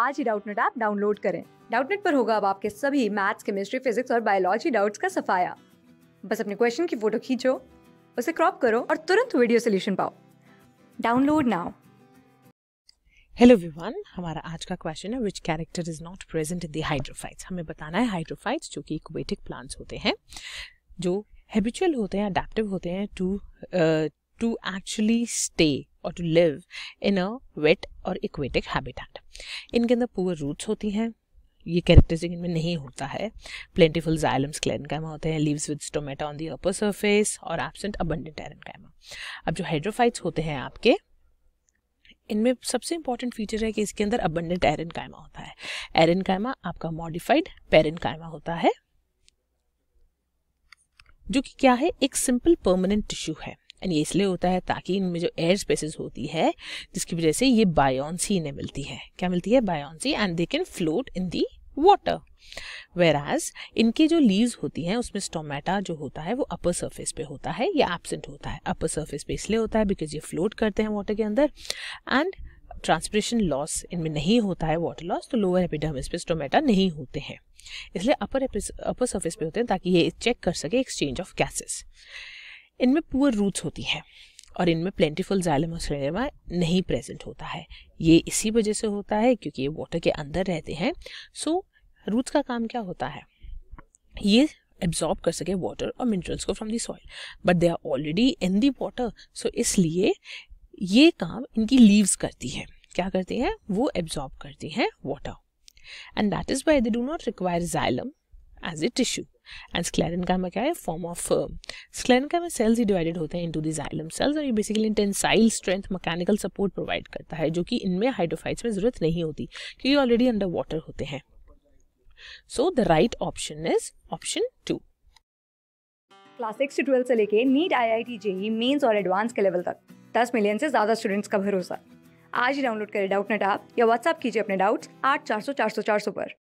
आज ही Doubtnut app download करें डाउटनेट पर होगा अब आपके सभी मैथ्स केमिस्ट्री फिजिक्स और बायोलॉजी डाउट्स का सफाया बस अपने क्वेश्चन की फोटो खींचो उसे क्रॉप करो और तुरंत वीडियो सोल्यूशन पाओ डाउनलोड नाउ हेलो विवान हमारा आज का क्वेश्चन है which character is not present in the hydrophytes हमें बताना है हाइड्रोफाइट्स जो कि इक्वेटिक प्लांट्स होते हैं जो हैबिचुअल होते हैं अडेप्टिव होते हैं टू टू एक्चुअली स्टे और to live in a wet और इक्वेटिक हैबिटेट इनके अंदर पुअर रूट्स होती हैं ये कैरेक्टरिस्टिक इनमें नहीं होता है प्लेंटीफुल जाइलम कैमा होते हैं leaves with stomata on the upper surface और एबसेंट अबंडेंट एरन कैमा अब जो हाइड्रोफाइट्स होते हैं आपके इनमें सबसे इंपॉर्टेंट फीचर है कि इसके अंदर अबंडेंट एरन कायमा होता है एरन कायमा आपका मॉडिफाइड पेरन कायमा होता है जो कि क्या है एक सिंपल परमानेंट टिश्यू है एंड ये इसलिए होता है ताकि इनमें जो एयर स्पेसिस होती है जिसकी वजह से ये बायोन्सी इन्हें मिलती है क्या मिलती है buoyancy and they can float in the water whereas इनकी जो लीव्स होती हैं उसमें स्टोमेटा जो होता है वो अपर सर्फेस पे होता है या एबसेंट होता है अपर सर्फेस पे इसलिए होता है बिकॉज ये फ्लोट करते हैं वाटर के अंदर एंड ट्रांसप्रेशन लॉस इनमें नहीं होता है वाटर लॉस तो लोअर एपिडर्मिस पे स्टोमेटा नहीं होते हैं इसलिए अपर अपर सर्फेस पे होते हैं ताकि ये चेक कर सके एक्सचेंज ऑफ गैसेस इनमें पुअर रूट्स होती हैं और इनमें प्लेंटीफुल जालम नहीं प्रेजेंट होता है ये इसी वजह से होता है क्योंकि ये वाटर के अंदर रहते हैं सो रूट्स का काम क्या होता है ये एब्जॉर्ब कर सके वाटर और मिनरल्स को from the soil but they are already in the water so इसलिए ये काम इनकी लीव्स करती है क्या करती हैं वो एब्जॉर्ब करती हैं water and that is why they do not require xylem as a tissue and sclerenchyma में क्या है फॉर्म ऑफ स्क्लेरेनका में सेल्स ही डिवाइडेड होते हैं इनटू दिस आइलम सेल्स और ये basically tensile strength mechanical support provide करता है जो कि इनमें हाइड्रोफाइट्स में ज़रूरत नहीं होती क्योंकि ऑलरेडी अंडर वाटर होते हैं so the right option is option two class six to twelfth से लेके NEET I I T JEE mains और एडवांस के लेवल तक दस मिलियन से ज़्यादा स्टूडेंट्स का भरोसा आज ही डाउनलोड करें डाउट नेट आप या व्हाट्सअप कीजिए अपने डाउट्स आठ चार सौ चार सौ चार सौ पर